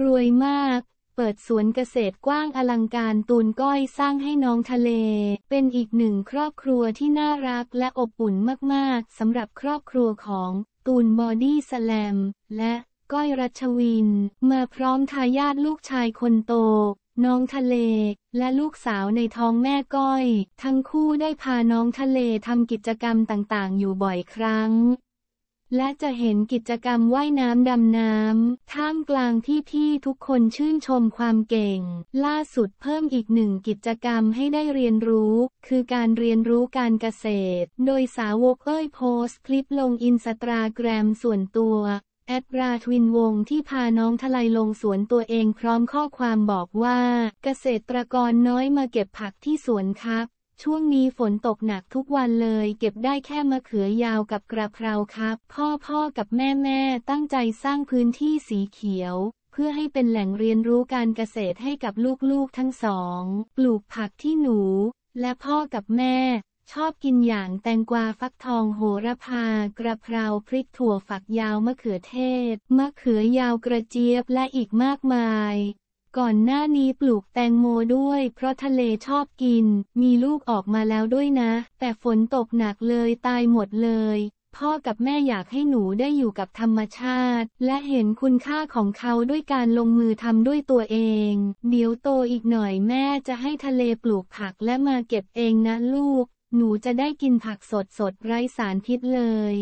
รวยมาก เปิดสวนเกษตรกว้างอลังการตูนก้อยสร้างให้น้องทะเล เป็นอีกหนึ่งครอบครัวที่น่ารักและอบอุ่นมากๆ สำหรับครอบครัวของตูนบอดี้สแลม และก้อยรัชวินมาพร้อมทายาทลูกชายคนโต น้องทะเล และลูกสาวในท้องแม่ก้อย ทั้งคู่ได้พาน้องทะเลทำกิจกรรมต่างๆ อยู่บ่อยครั้งและจะเห็นกิจกรรมว่ายน้ำดำน้ำท่ามกลางที่พี่ทุกคนชื่นชมความเก่ง ล่าสุดเพิ่มอีกหนึ่งกิจกรรมให้ได้เรียนรู้ คือการเรียนรู้การเกษตร โดยสาวกเอ้ยโพสต์คลิปลงอินสตาแกรมส่วนตัว แอดราทวินวงที่พาน้องทลายลงสวนตัวเองพร้อมข้อความบอกว่า เกษตรกรน้อยมาเก็บผักที่สวนครับช่วงนี้ ฝนตกหนักทุกวันเลย เก็บได้แค่มะเขือยาวกับกระเพราครับ พ่อพ่อกับแม่แม่ตั้งใจสร้างพื้นที่สีเขียว เพื่อให้เป็นแหล่งเรียนรู้การเกษตรให้กับลูกๆทั้งสอง ปลูกผักที่หนู และพ่อกับแม่ ชอบกินอย่างแตงกวาฟักทองโหระพา กระเพราพริกถั่วฝักยาวมะเขือเทศ มะเขือยาวกระเจี๊ยบและอีกมากมายก่อนหน้านี้ปลูกแตงโมด้วย เพราะทะเลชอบกิน มีลูกออกมาแล้วด้วยนะ แต่ฝนตกหนักเลยตายหมดเลย พ่อกับแม่อยากให้หนูได้อยู่กับธรรมชาติ และเห็นคุณค่าของเขาด้วยการลงมือทำด้วยตัวเอง เดี๋ยวโตอีกหน่อยแม่จะให้ทะเลปลูกผักและมาเก็บเองนะลูก หนูจะได้กินผักสดสดไร้สารพิษเลย